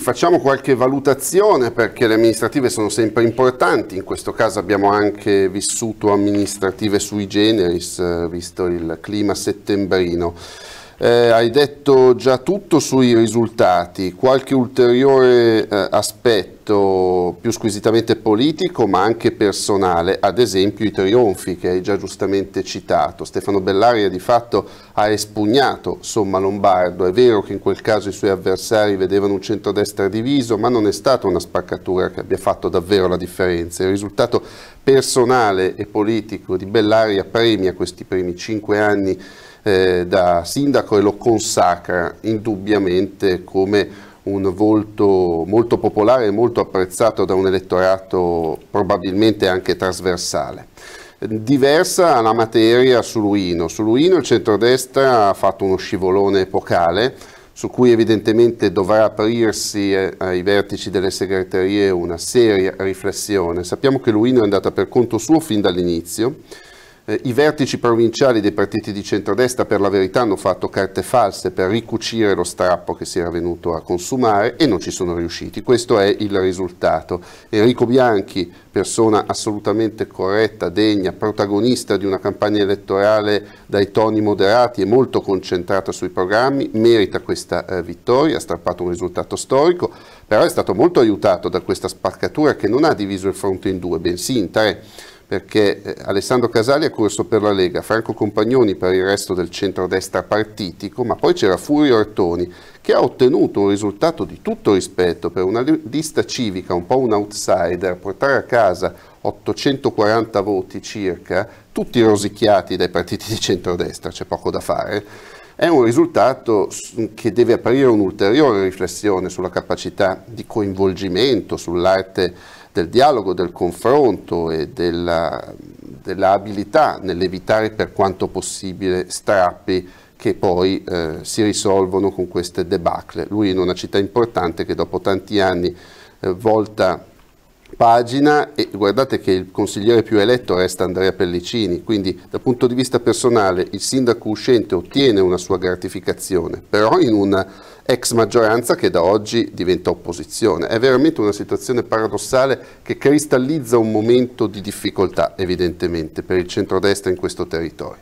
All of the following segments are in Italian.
Facciamo qualche valutazione perché le amministrative sono sempre importanti, in questo caso abbiamo anche vissuto amministrative sui generis, eh, visto il clima settembrino. Eh, hai detto già tutto sui risultati, qualche ulteriore eh, aspetto più squisitamente politico ma anche personale, ad esempio i trionfi che hai già giustamente citato. Stefano Bellaria di fatto ha espugnato Somma Lombardo, è vero che in quel caso i suoi avversari vedevano un centrodestra diviso ma non è stata una spaccatura che abbia fatto davvero la differenza. Il risultato personale e politico di Bellaria premia questi primi cinque anni eh, da sindaco e lo consacra indubbiamente come un volto molto popolare e molto apprezzato da un elettorato probabilmente anche trasversale. Diversa la materia su Luino. Su Luino il centrodestra ha fatto uno scivolone epocale su cui evidentemente dovrà aprirsi ai vertici delle segreterie una seria riflessione. Sappiamo che Luino è andata per conto suo fin dall'inizio eh, I vertici provinciali dei partiti di centrodestra per la verità hanno fatto carte false per ricucire lo strappo che si era venuto a consumare e non ci sono riusciti. Questo è il risultato. Enrico Bianchi, persona assolutamente corretta, degna, protagonista di una campagna elettorale dai toni moderati e molto concentrata sui programmi, merita questa eh, vittoria, ha strappato un risultato storico, però è stato molto aiutato da questa spaccatura che non ha diviso il fronte in due, bensì in tre perché eh, Alessandro Casali ha corso per la Lega, Franco Compagnoni per il resto del centrodestra partitico, ma poi c'era Furio Artoni che ha ottenuto un risultato di tutto rispetto per una lista civica, un po' un outsider, portare a casa 840 voti circa, tutti rosicchiati dai partiti di centrodestra, c'è poco da fare è un risultato che deve aprire un'ulteriore riflessione sulla capacità di coinvolgimento, sull'arte del dialogo, del confronto e della, della nell'evitare per quanto possibile strappi che poi eh, si risolvono con queste debacle. Lui in una città importante che dopo tanti anni eh, volta pagina e guardate che il consigliere più eletto resta Andrea Pellicini, quindi dal punto di vista personale il sindaco uscente ottiene una sua gratificazione, però in una ex maggioranza che da oggi diventa opposizione. È veramente una situazione paradossale che cristallizza un momento di difficoltà evidentemente per il centrodestra in questo territorio.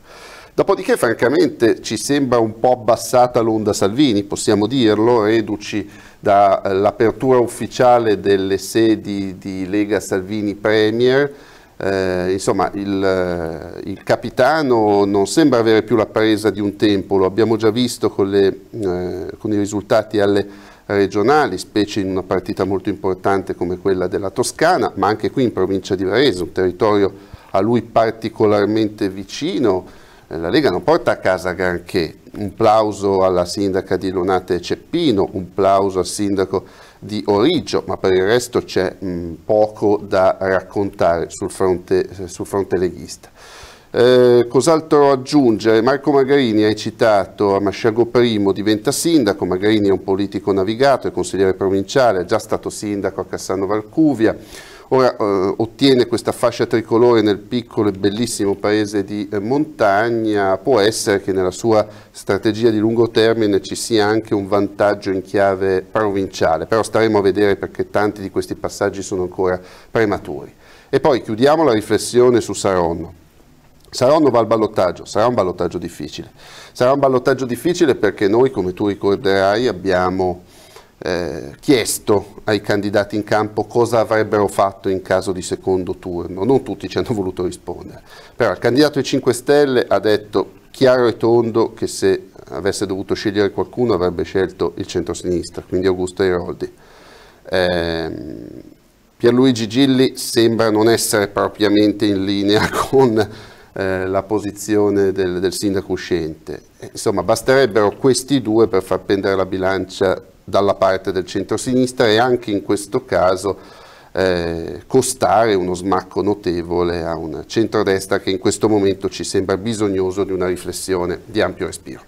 Dopodiché francamente ci sembra un po' abbassata l'onda Salvini, possiamo dirlo, reduci dall'apertura eh, ufficiale delle sedi di Lega Salvini Premier, eh, insomma il, eh, il, capitano non sembra avere più la presa di un tempo, lo abbiamo già visto con, le, eh, con i risultati alle regionali, specie in una partita molto importante come quella della Toscana, ma anche qui in provincia di Varese, un territorio a lui particolarmente vicino, la Lega non porta a casa granché. Un plauso alla sindaca di Lunate Ceppino, un plauso al sindaco di Origio, ma per il resto c'è mm, poco da raccontare sul fronte, sul fronte leghista. Eh, cos'altro aggiungere? Marco Magarini hai citato, Masciago I diventa sindaco, Magarini è un politico navigato, è consigliere provinciale, è già stato sindaco a Cassano Valcuvia, Ora eh, ottiene questa fascia tricolore nel piccolo e bellissimo paese di eh, montagna, può essere che nella sua strategia di lungo termine ci sia anche un vantaggio in chiave provinciale, però staremo a vedere perché tanti di questi passaggi sono ancora prematuri. E poi chiudiamo la riflessione su Saronno. Saronno va al ballottaggio, sarà un ballottaggio difficile. Sarà un ballottaggio difficile perché noi, come tu ricorderai, abbiamo eh, chiesto ai candidati in campo cosa avrebbero fatto in caso di secondo turno, non tutti ci hanno voluto rispondere, però il candidato dei 5 Stelle ha detto chiaro e tondo che se avesse dovuto scegliere qualcuno avrebbe scelto il centro-sinistra, quindi Augusto Eroldi. Eh, Pierluigi Gilli sembra non essere propriamente in linea con eh, la posizione del, del sindaco uscente. Insomma, basterebbero questi due per far pendere la bilancia dalla parte del centro-sinistra e anche in questo caso eh, costare uno smacco notevole a un centrodestra che in questo momento ci sembra bisognoso di una riflessione di ampio respiro.